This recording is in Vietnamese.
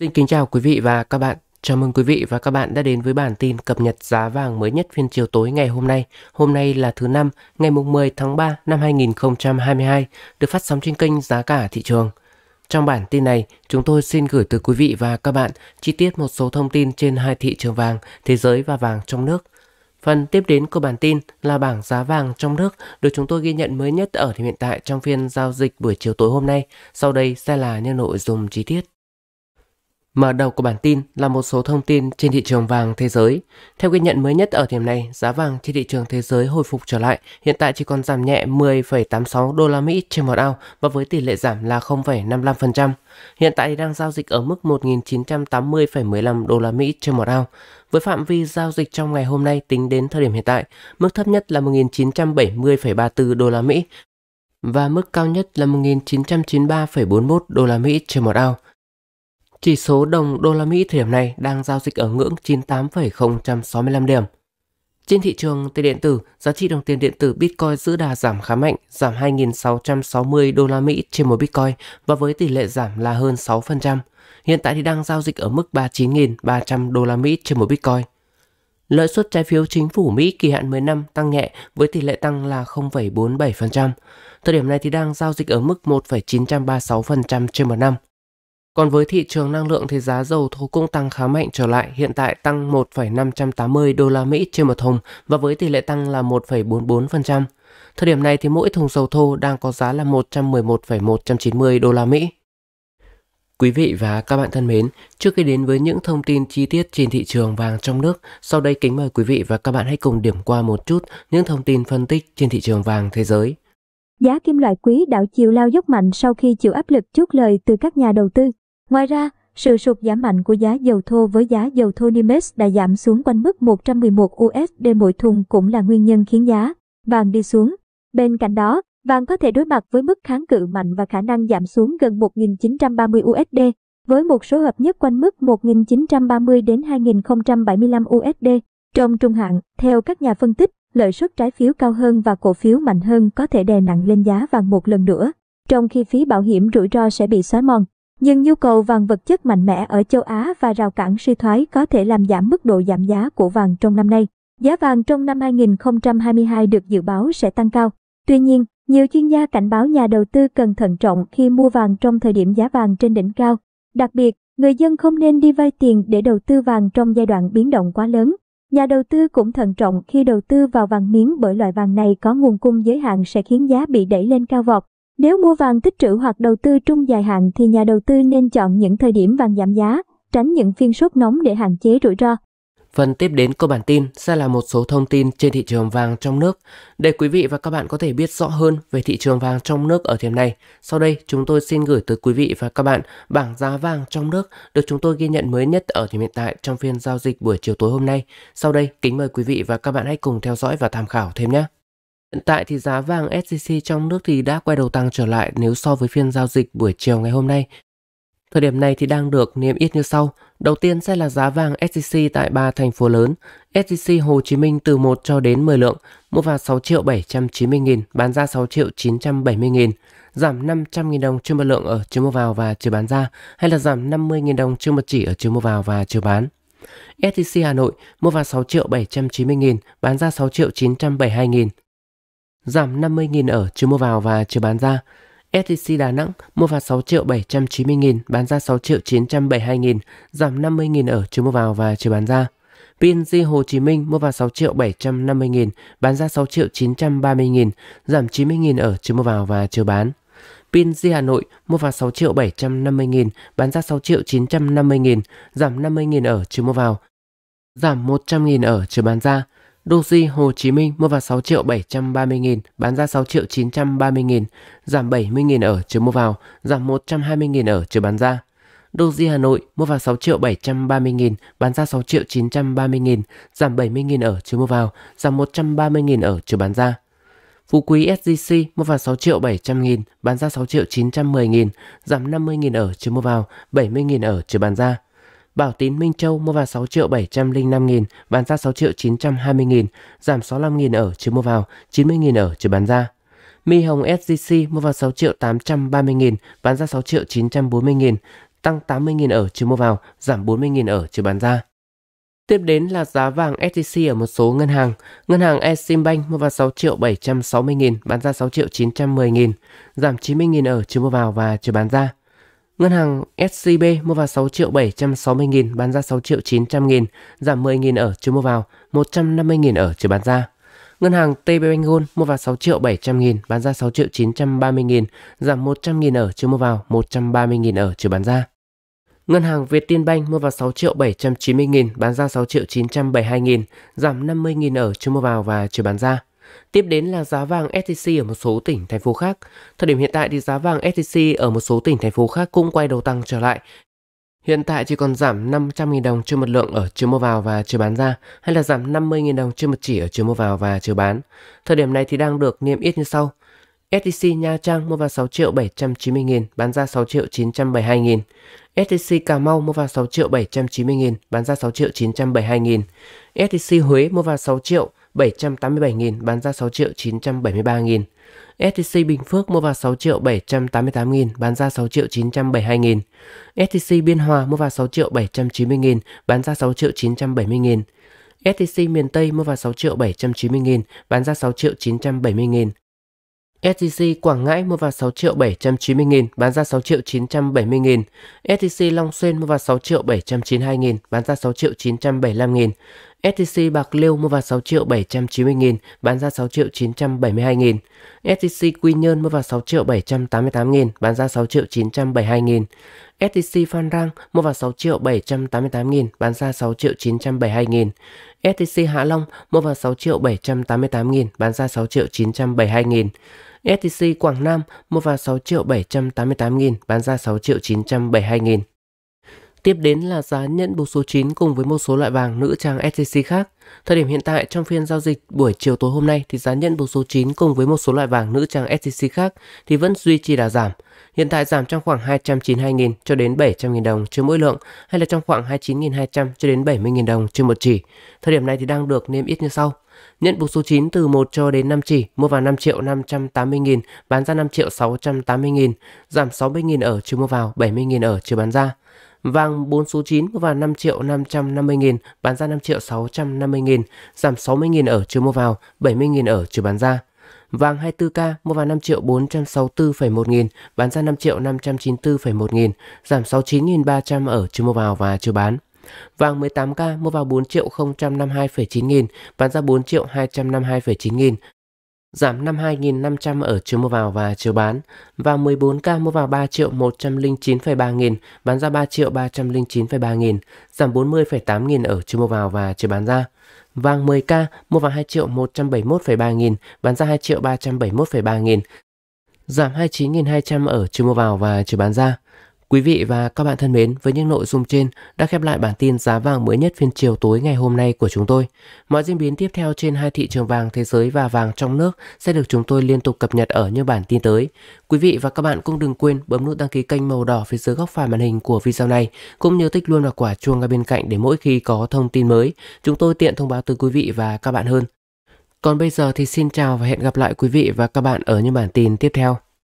Xin kính chào quý vị và các bạn. Chào mừng quý vị và các bạn đã đến với bản tin cập nhật giá vàng mới nhất phiên chiều tối ngày hôm nay. Hôm nay là thứ năm, ngày mùng 10 tháng 3 năm 2022, được phát sóng trên kênh Giá cả thị trường. Trong bản tin này, chúng tôi xin gửi tới quý vị và các bạn chi tiết một số thông tin trên hai thị trường vàng, thế giới và vàng trong nước. Phần tiếp đến của bản tin là bảng giá vàng trong nước được chúng tôi ghi nhận mới nhất ở hiện tại trong phiên giao dịch buổi chiều tối hôm nay. Sau đây sẽ là những nội dung chi tiết. Mở đầu của bản tin là một số thông tin trên thị trường vàng thế giới. Theo ghi nhận mới nhất ở điểm này, giá vàng trên thị trường thế giới hồi phục trở lại, hiện tại chỉ còn giảm nhẹ 10,86 đô la Mỹ trên một ao và với tỷ lệ giảm là 0,55%. Hiện tại đang giao dịch ở mức 1.980,15 đô la Mỹ trên một ao. Với phạm vi giao dịch trong ngày hôm nay tính đến thời điểm hiện tại, mức thấp nhất là 1.970,34 đô la Mỹ và mức cao nhất là 1.993,41 đô la Mỹ trên một ao. Chỉ số đồng đô la Mỹ thời điểm này đang giao dịch ở ngưỡng 98,065 điểm. Trên thị trường tiền điện tử, giá trị đồng tiền điện tử Bitcoin giữ đà giảm khá mạnh, giảm 2.660 đô la Mỹ trên một Bitcoin và với tỷ lệ giảm là hơn 6%. Hiện tại thì đang giao dịch ở mức 39.300 đô la Mỹ trên một Bitcoin. Lợi suất trái phiếu chính phủ Mỹ kỳ hạn 10 năm tăng nhẹ với tỷ lệ tăng là 0,47%. Thời điểm này thì đang giao dịch ở mức 1,936% trên một năm. Còn với thị trường năng lượng thì giá dầu thô cũng tăng khá mạnh trở lại, hiện tại tăng 1,580 đô la Mỹ trên một thùng và với tỷ lệ tăng là 1,44%. Thời điểm này thì mỗi thùng dầu thô đang có giá là 111,190 đô la Mỹ. Quý vị và các bạn thân mến, trước khi đến với những thông tin chi tiết trên thị trường vàng trong nước, sau đây kính mời quý vị và các bạn hãy cùng điểm qua một chút những thông tin phân tích trên thị trường vàng thế giới. Giá kim loại quý đảo chiều lao dốc mạnh sau khi chịu áp lực chốt lời từ các nhà đầu tư. Ngoài ra, sự sụt giảm mạnh của giá dầu thô với giá dầu thô Nimitz đã giảm xuống quanh mức 111 USD mỗi thùng cũng là nguyên nhân khiến giá vàng đi xuống. Bên cạnh đó, vàng có thể đối mặt với mức kháng cự mạnh và khả năng giảm xuống gần 1.930 USD, với một số hợp nhất quanh mức 1.930 đến 2.075 USD. Trong trung hạn, theo các nhà phân tích, lợi suất trái phiếu cao hơn và cổ phiếu mạnh hơn có thể đè nặng lên giá vàng một lần nữa, trong khi phí bảo hiểm rủi ro sẽ bị xóa mòn. Nhưng nhu cầu vàng vật chất mạnh mẽ ở châu Á và rào cản suy thoái có thể làm giảm mức độ giảm giá của vàng trong năm nay. Giá vàng trong năm 2022 được dự báo sẽ tăng cao. Tuy nhiên, nhiều chuyên gia cảnh báo nhà đầu tư cần thận trọng khi mua vàng trong thời điểm giá vàng trên đỉnh cao. Đặc biệt, người dân không nên đi vay tiền để đầu tư vàng trong giai đoạn biến động quá lớn. Nhà đầu tư cũng thận trọng khi đầu tư vào vàng miếng bởi loại vàng này có nguồn cung giới hạn sẽ khiến giá bị đẩy lên cao vọt. Nếu mua vàng tích trữ hoặc đầu tư trung dài hạn thì nhà đầu tư nên chọn những thời điểm vàng giảm giá, tránh những phiên sốt nóng để hạn chế rủi ro. Phần tiếp đến của bản tin sẽ là một số thông tin trên thị trường vàng trong nước để quý vị và các bạn có thể biết rõ hơn về thị trường vàng trong nước ở thời điểm này. Sau đây, chúng tôi xin gửi tới quý vị và các bạn bảng giá vàng trong nước được chúng tôi ghi nhận mới nhất ở thời hiện tại trong phiên giao dịch buổi chiều tối hôm nay. Sau đây, kính mời quý vị và các bạn hãy cùng theo dõi và tham khảo thêm nhé. Hiện tại thì giá vàng SJC trong nước thì đã quay đầu tăng trở lại nếu so với phiên giao dịch buổi chiều ngày hôm nay. Thời điểm này thì đang được niêm yết như sau. Đầu tiên sẽ là giá vàng SJC tại ba thành phố lớn. SJC Hồ Chí Minh từ 1 cho đến 10 lượng, mua vào 6 triệu 790 nghìn, bán ra 6 triệu 970 nghìn, giảm 500 nghìn đồng trên một lượng ở chiều mua vào và chiều bán ra, hay là giảm 50 nghìn đồng trên một chỉ ở chiều mua vào và chiều bán. SJC Hà Nội mua vào 6 triệu 790 nghìn, bán ra 6 triệu 972 nghìn, giảm 50.000 ở chưa mua vào và chưa bán ra. SJC Đà Nẵng mua vào 6 triệu 790 nghìn, bán ra 6 triệu 972 nghìn, giảm 50 nghìn ở chưa mua vào và chưa bán ra. PNG Hồ Chí Minh mua vào 6 triệu 750 nghìn, bán ra 6 triệu 930 nghìn, giảm 90 nghìn ở chưa mua vào và chưa bán. PNG Hà Nội mua vào 6 triệu 750 nghìn, bán ra 6 triệu 950 nghìn, giảm 50 nghìn ở chưa mua vào, giảm 100 nghìn ở chưa bán ra. Doji Hồ Chí Minh mua vào 6 triệu 730 nghìn, bán ra 6 triệu 930 nghìn, giảm 70 nghìn ở chiều mua vào, giảm 120 nghìn ở chiều bán ra. Doji Hà Nội mua vào 6 triệu 730 nghìn, bán ra 6 triệu 930 nghìn, giảm 70 nghìn ở chiều mua vào, giảm 130 nghìn ở chiều bán ra. Phú Quý SGC mua vào 6 triệu 700 nghìn, bán ra 6 triệu 910 nghìn, giảm 50 nghìn ở chiều mua vào, 70 nghìn ở chiều bán ra. Bảo Tín Minh Châu mua vào 6 triệu 705 nghìn, bán ra 6 triệu 920 nghìn, giảm 65 nghìn ở chiều mua vào, 90 nghìn ở chiều bán ra. Mi Hồng SJC mua vào 6 triệu 830 nghìn, bán ra 6 triệu 940 nghìn, tăng 80 nghìn ở chiều mua vào, giảm 40 nghìn ở chiều bán ra. Tiếp đến là giá vàng SJC ở một số ngân hàng. Ngân hàng Eximbank mua vào 6 triệu 760 nghìn, bán ra 6 triệu 910 nghìn, giảm 90 nghìn ở chiều mua vào và chiều bán ra. Ngân hàng SCB mua vào 6 triệu 760 nghìn, bán ra 6 triệu 900 nghìn, giảm 10 nghìn ở chiều mua vào, 150 nghìn ở chiều bán ra. Ngân hàng TP Bank Gold mua vào 6 triệu 700 nghìn, bán ra 6 triệu 930 nghìn, giảm 100 nghìn ở chiều mua vào, 130 nghìn ở chiều bán ra. Ngân hàng Vietinbank mua vào 6 triệu 790 nghìn, bán ra 6 triệu 972 nghìn, giảm 50 nghìn ở chiều mua vào và chiều bán ra. Tiếp đến là giá vàng SJC ở một số tỉnh, thành phố khác. Thời điểm hiện tại thì giá vàng SJC ở một số tỉnh, thành phố khác cũng quay đầu tăng trở lại. Hiện tại chỉ còn giảm 500.000 đồng trên một lượng ở chiều mua vào và chiều bán ra, hay là giảm 50.000 đồng trên một chỉ ở chiều mua vào và chiều bán. Thời điểm này thì đang được niêm yết như sau. SJC Nha Trang mua vào 6 triệu 790 000 bán ra 6 triệu 972 000 SJC Cà Mau mua vào 6 triệu 790 000 bán ra 6 triệu 972 000 SJC Huế mua vào 6 triệu 787.000 bán ra 6 triệu 973.000. STC Bình Phước mua vào 6 triệu 788 nghìn, bán ra 6 triệu 972 nghìn. STC Biên Hòa mua vào 6 triệu 790 nghìn, bán ra 6 triệu 970 nghìn. STC miền Tây mua vào 6 triệu 790 nghìn, bán ra 6 triệu 970 nghìn. SCC Quảng Ngãi mua vào 6 triệu 790 nghìn, bán ra 6 triệu 970 nghìn. STC Long Xuyên mua vào 6 triệu 792 nghìn, bán ra 6 triệu 975 nghìn. STC Bạc Liêu mua vào 6 triệu 790 nghìn, bán ra 6 triệu 972 nghìn. STC Quy Nhơn mua vào 6 triệu 788 nghìn, bán ra 6 triệu 972 nghìn. STC Phan Rang mua vào 6 triệu 788 nghìn, bán ra 6 triệu 972 nghìn. STC Hạ Long mua vào 6 triệu 788 nghìn, bán ra 6 triệu 972 nghìn. STC Quảng Nam mua vào 6 triệu 788 nghìn, bán ra 6 triệu 972 nghìn. Tiếp đến là giá nhẫn buộc số 9 cùng với một số loại vàng nữ trang SJC khác. Thời điểm hiện tại trong phiên giao dịch buổi chiều tối hôm nay thì giá nhẫn buộc số 9 cùng với một số loại vàng nữ trang SJC khác thì vẫn duy trì đà giảm. Hiện tại giảm trong khoảng 292.000 cho đến 700.000 đồng trên mỗi lượng hay là trong khoảng 29.200 cho đến 70.000 đồng trên một chỉ. Thời điểm này thì đang được niêm yết như sau. Nhận buộc số 9 từ 1 cho đến 5 chỉ, mua vào 5 triệu 580 nghìn, bán ra 5 triệu 680 nghìn, giảm 60 nghìn ở chiều mua vào, 70 nghìn ở chiều bán ra. Vàng 4 số 9 mua vào 5 triệu 550 nghìn, bán ra 5 triệu 650 nghìn, giảm 60 nghìn ở chiều mua vào, 70 nghìn ở chiều bán ra. Vàng 24K mua vào 5 triệu 464,1 nghìn, bán ra 5 triệu 594,1 nghìn, giảm 69.300 ở chiều mua vào và chiều bán. Vàng 18K mua vào 4 triệu 052,9 nghìn, bán ra 4 triệu 252,9 nghìn, giảm 52.500 ở chiều mua vào và chiều bán và 14k mua vào 3 triệu 109,3 nghìn, bán ra 3 triệu 309,3 nghìn, giảm 40,8 nghìn ở chiều mua vào và chiều bán ra. Vàng 10k mua vào 2 triệu 171,3 nghìn, bán ra 2 triệu 371,3 nghìn, giảm 29.200 ở chiều mua vào và chiều bán ra. Quý vị và các bạn thân mến, với những nội dung trên đã khép lại bản tin giá vàng mới nhất phiên chiều tối ngày hôm nay của chúng tôi. Mọi diễn biến tiếp theo trên hai thị trường vàng thế giới và vàng trong nước sẽ được chúng tôi liên tục cập nhật ở những bản tin tới. Quý vị và các bạn cũng đừng quên bấm nút đăng ký kênh màu đỏ phía dưới góc phải màn hình của video này, cũng như tích luôn vào quả chuông ngay bên cạnh để mỗi khi có thông tin mới, chúng tôi tiện thông báo tới quý vị và các bạn hơn. Còn bây giờ thì xin chào và hẹn gặp lại quý vị và các bạn ở những bản tin tiếp theo.